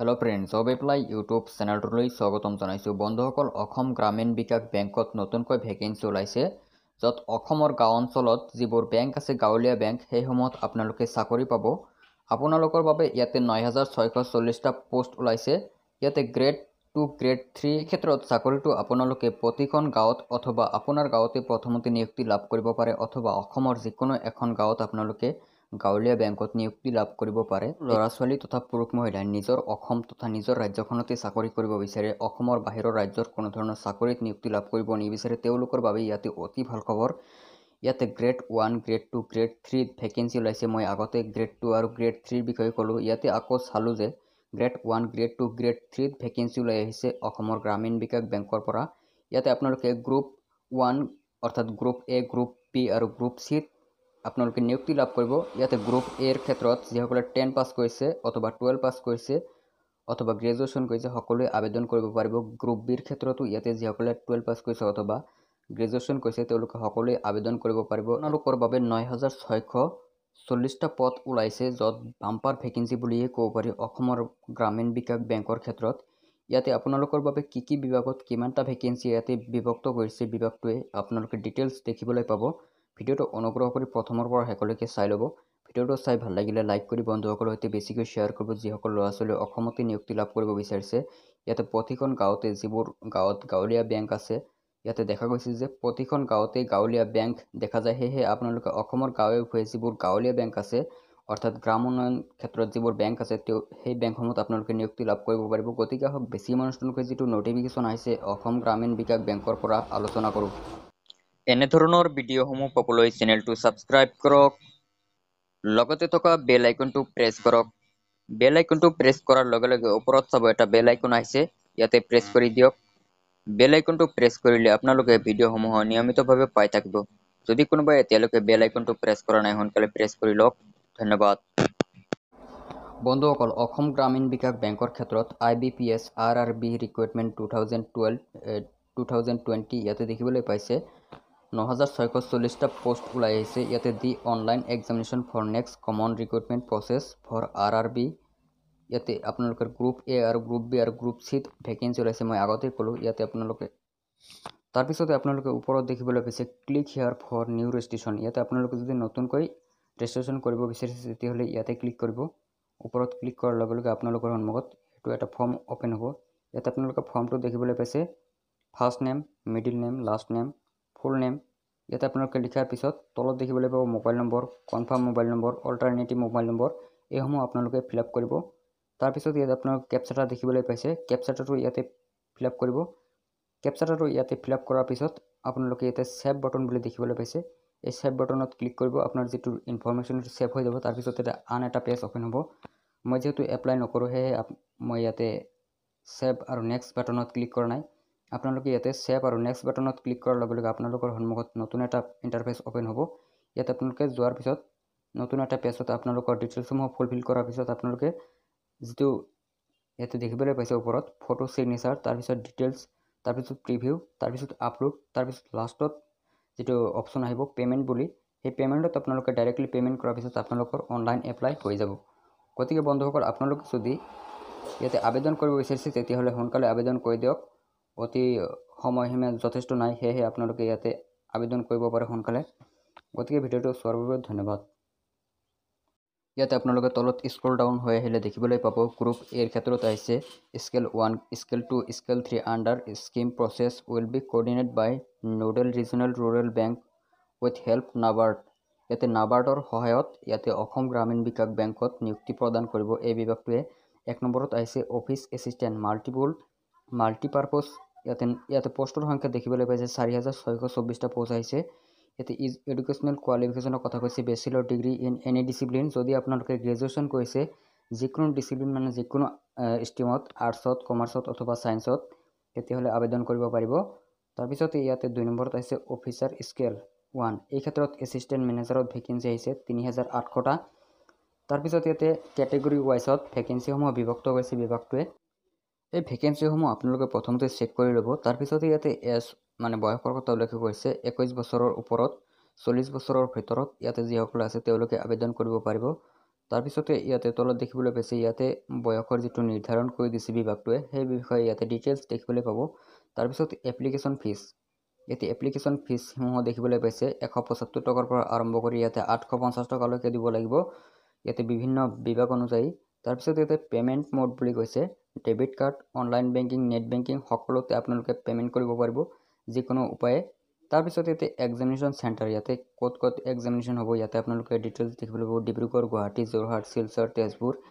hello' friend job apply YouTube চেনেলটোলৈ স্বাগতম জনাইছোঁ বন্ধুসকল অসম গ্ৰামীণ বিকাশ বেংকত নতুনকৈ ভেকেঞ্চি ওলাইছে য'ত অসমৰ গাঁও অঞ্চলত যিবোৰ বেংক আছে গাঁৱলীয়া বেংক সেইসমূহত আপোনালোকে চাকৰি পাব আপোনালোকৰ বাবে ইয়াতে ন হাজাৰ ছয়শ চল্লিছটা পোষ্ট ওলাইছে ইয়াতে গ্ৰেড টু গ্ৰেড থ্ৰী ক্ষেত্ৰত চাকৰিটো আপোনালোকে প্ৰতিখন গাঁৱত অথবা আপোনাৰ গাঁৱতে প্ৰথমতে নিয়ুক্তি লাভ কৰিব পাৰে অথবা অসমৰ যিকোনো এখন গাঁৱত আপোনালোকে গাঁৱলীয়া বেংকত নিযুক্তি লাভ কৰিব পাৰে ল'ৰা ছোৱালী তথা পুৰুষ মহিলাই নিজৰ অসম তথা নিজৰ ৰাজ্যখনতে চাকৰি কৰিব বিচাৰে অসমৰ বাহিৰৰ ৰাজ্যৰ কোনো ধৰণৰ চাকৰিত নিযুক্তি লাভ কৰিব নিবিচাৰে তেওঁলোকৰ বাবে ইয়াতে অতি ভাল খবৰ ইয়াতে grade one grade two grade থ্ৰীত ভেকেঞ্চি ওলাইছে মই আগতে গ্ৰেড টু আৰু গ্ৰেড থ্ৰীৰ বিষয়ে ক'লোঁ ইয়াতে আকৌ চালোঁ যে grade one grade two grade থ্ৰীত ভেকেঞ্চি ওলাই আহিছে অসমৰ গ্ৰামীণ বিকাশ বেংকৰ পৰা ইয়াতে আপোনালোকে গ্ৰুপ ওৱান অৰ্থাৎ গ্ৰুপ এ গ্ৰুপ বি আৰু গ্ৰুপ চিত আপোনালোকে নিয়োগটি লাভ কৰিব ইয়াতে গ্ৰুপ এৰ ক্ষেত্ৰত যিসকলে টেন পাছ কৰিছে অথবা টুৱেলভ পাছ কৰিছে অথবা গ্ৰেজুৱেশ্যন কৰিছে সকলোৱে আবেদন কৰিব পাৰিব গ্ৰুপ বিৰ ক্ষেত্ৰতো ইয়াতে যিসকলে টুৱেলভ পাছ কৰিছে অথবা গ্ৰেজুৱেশ্যন কৰিছে তেওঁলোকে সকলোৱে আবেদন কৰিব পাৰিব আপোনালোকৰ বাবে নয় হাজাৰ ছয়শ চল্লিছটা পদ ওলাইছে য'ত বাম্পাৰ ভেকেঞ্চি বুলিয়ে ক'ব পাৰি অসমৰ গ্ৰামীণ বিকাশ বেংকৰ ক্ষেত্ৰত ইয়াতে আপোনালোকৰ বাবে কি কি বিভাগত কিমানটা ভেকেঞ্চি ইয়াতে বিভক্ত কৰিছে বিভাগটোৱে আপোনালোকে ডিটেইলছ দেখিবলৈ পাব ভিডিওটো অনুগ্রহ করে প্রথমের পর শেষলকে চাই লব ভিডিওটো চাই ভাল লাগিলে লাইক করে বন্ধুসকল সত্যি বেশিক শেয়ার করব যখন লাশালীতে নিযুক্তি লাভ করব বিচার ইয়াতে প্রতিখন গাঁতে যাঁত গাঁলিয়া ব্যাংক আছে ইয়াতে দেখা গৈছে যে প্রতিখন গাঁতেই গাঁলিয়া ব্যাংক দেখা যায় সেয়ে আপনাদের অসমের গাঁয়ে ভূয়ে যাঁলিয়া ব্যাংক আছে অর্থাৎ গ্রাম উন্নয়ন ক্ষেত্রত যাঁক আছে সেই ব্যাংকসমূহ আপনাদের নিযুক্তি লাভ করব গতি হোক বেশি মানুষ যে নোটিফিকেশন আছে গ্রামীণ বিকাশ ব্যাংকরপরা আলোচনা করো এনেধৰণৰ ভিডিঅ'সমূহ পাবলৈ চেনেলটো ছাবস্ক্ৰাইব কৰক লগতে থকা বেল আইকনটো প্ৰেছ কৰক বেল আইকনটো প্ৰেছ কৰাৰ লগে লগে ওপৰত চাব এটা বেল আইকন আহিছে ইয়াতে প্ৰেছ কৰি দিয়ক বেল আইকনটো প্ৰেছ কৰিলে আপোনালোকে ভিডিঅ'সমূহ নিয়মিতভাৱে পাই থাকিব যদি কোনোবাই এতিয়ালৈকে বেল আইকনটো প্ৰেছ কৰা নাই সোনকালে প্ৰেছ কৰি লওক ধন্যবাদ বন্ধুসকল অসম গ্ৰামীণ বিকাশ বেংকৰ ক্ষেত্ৰত I B P S R R B recruitment two thousand twelve two thousand twenty ইয়াতে দেখিবলৈ পাইছে নহাজার ছয়শ চল্লিশটা পোস্ট ওলাই আছে ইয়াতে the online examination for next common recruitment process for R R B ইয়াতে আপনার গ্রুপ এ আর গ্রুপ বি আর গ্রুপ সিত ভেকেন্সি ওলাইছে মই আগতেই কলো ইয়াতে আপনার তারপরে আপনাদের উপর দেখবলে পিছিয়ে click here for new registration ইয়াতে আপনার যদি নতুনকৈ রেজিস্ট্রেশন করব বিচারিছে তেতিয়াহলে ইয়াতে ক্লিক করব উপর ক্লিক করার লগে আপনার সন্মুখত এটা একটা ফর্ম ওপেন হব ইয়াতে আপনার ফর্মটা দেখবলে পাইছে first name middle name last name full name ইয়াত আপোনালোকে লিখাৰ পিছত তলত দেখিবলৈ পাব mobile number confirm mobile number alternative mobile number এইসমূহ আপোনালোকে ফিল আপ কৰিব তাৰপিছত ইয়াত আপোনালোকে কেপচাৰ্টাৰ দেখিবলৈ পাইছে কেপচাৰ্টাৰটো ইয়াতে ফিল আপ কৰিব কেপচাৰ্টাৰটো ইয়াতে ফিল আপ কৰাৰ পিছত আপোনালোকে ইয়াতে ছেভ বাটন বুলি দেখিবলৈ পাইছে এই ছেভ বাটনত ক্লিক কৰিব আপোনাৰ যিটো ইনফৰ্মেশ্যনটো ছেভ হৈ যাব তাৰপিছত ইয়াতে আন এটা পেজ অপেন হ'ব মই যিহেতু এপ্লাই নকৰোঁ সেয়েহে মই ইয়াতে ছেভ আৰু নেক্সট বাটনত ক্লিক কৰা নাই আপোনালোকে ইয়াতে ছেভ আৰু নেক্সট বাটনত ক্লিক কৰাৰ লগে লগে আপোনালোকৰ সন্মুখত নতুন এটা ইণ্টাৰফেচ অ'পেন হ'ব ইয়াত আপোনালোকে যোৱাৰ পিছত নতুন এটা পেজত আপোনালোকৰ ডিটেইলছসমূহ ফুলফিল কৰাৰ পিছত আপোনালোকে যিটো ইয়াতে দেখিবলৈ পাইছে ওপৰত ফটো চিগনেচাৰ তাৰপিছত ডিটেইলছ তাৰপিছত প্ৰিভিউ তাৰপিছত আপলোড তাৰপিছত লাষ্টত যিটো অপশ্যন আহিব পে'মেণ্ট বুলি সেই পে'মেণ্টত আপোনালোকে ডাইৰেক্টলি পে'মেণ্ট কৰাৰ পিছত আপোনালোকৰ অনলাইন এপ্লাই হৈ যাব গতিকে বন্ধুসকল আপোনালোকে যদি ইয়াতে আবেদন কৰিব বিচাৰিছে তেতিয়াহ'লে সোনকালে আবেদন কৰি দিয়ক অতি সময়সীমা যথেষ্ট নাই সেয়েহে আপোনালোকে ইয়াতে আবেদন কৰিব পাৰে সোনকালে গতিকে ভিডিঅ'টো চোৱাৰ বাবে ধন্যবাদ ইয়াতে আপোনালোকে তলত স্ক্ৰল ডাউন হৈ আহিলে দেখিবলৈ পাব গ্ৰুপ এৰ ক্ষেত্ৰত আহিছে scale one scale two scale three under scheme process will be coordinate by nodal regional rural bank with help NABARD ইয়াতে নাবাৰ্ডৰ সহায়ত ইয়াতে অসম গ্ৰামীণ বিকাশ বেংকত নিযুক্তি প্ৰদান কৰিব এই বিভাগটোৱে এক নম্বৰত আহিছে অফিচ এচিষ্টেণ্ট মাল্টিপুল মাল্টিপাৰ্পজ ইয়াতে ইয়াতে প'ষ্টৰ সংখ্যা দেখিবলৈ পাইছে চাৰি হাজাৰ ছয়শ চৌব্বিছটা প'ষ্ট আহিছে ইয়াতে ইজ এডুকেশ্যনেল কোৱালিফিকেশ্যনৰ কথা কৈছে bachelor degree in any discipline যদি আপোনালোকে গ্ৰেজুৱেশ্যন কৰিছে যিকোনো ডিচিপ্লিন মানে যিকোনো ষ্ট্ৰীমত আৰ্টছত কমাৰ্চত অথবা ছায়েন্সত তেতিয়াহ'লে আবেদন কৰিব পাৰিব তাৰপিছতে ইয়াতে দুই নম্বৰত আহিছে অফিচাৰ স্কেল ওৱান এই ক্ষেত্ৰত এচিষ্টেণ্ট মেনেজাৰত ভেকেঞ্চি আহিছে তিনি হাজাৰ আঠশটা তাৰপিছত ইয়াতে কেটেগৰী ৱাইজত ভেকেঞ্চিসমূহ বিভক্ত হৈছে বিভাগটোৱে এই ভেকেঞ্চিসমূহ আপোনালোকে প্ৰথমতে চেক কৰি ল'ব তাৰপিছতে ইয়াতে এজ মানে বয়সৰ কথা উল্লেখ কৰিছে একৈছ বছৰৰ ওপৰত চল্লিছ বছৰৰ ভিতৰত ইয়াতে যিসকল আছে তেওঁলোকে আবেদন কৰিব পাৰিব তাৰপিছতে ইয়াতে তলত দেখিবলৈ পাইছে ইয়াতে বয়সৰ যিটো নিৰ্ধাৰণ কৰি দিছে বিভাগটোৱে সেই বিষয়ে ইয়াতে ডিটেইলছ দেখিবলৈ পাব তাৰপিছত এপ্লিকেশ্যন ফিজ ইয়াতে এপ্লিকেশ্যন ফিজসমূহ দেখিবলৈ পাইছে এশ পঁচাত্তৰ টকাৰ পৰা আৰম্ভ কৰি ইয়াতে আঠশ পঞ্চাছ টকালৈকে দিব লাগিব ইয়াতে বিভিন্ন বিভাগ অনুযায়ী তাৰপিছত ইয়াতে পে'মেণ্ট মোড বুলি কৈছে debit card online banking net banking সকলোতে আপোনালোকে পে'মেণ্ট কৰিব পাৰিব যিকোনো উপায়ে তাৰপিছত ইয়াতে এক্সামিনেশ্যন চেণ্টাৰ ইয়াতে ক'ত ক'ত এক্সামিনেশ্যন হ'ব ইয়াতে আপোনালোকে ডিটেইলছ দেখিবলৈ পাব ডিব্ৰুগড় গুৱাহাটী যোৰহাট শিলচৰ তেজপুৰ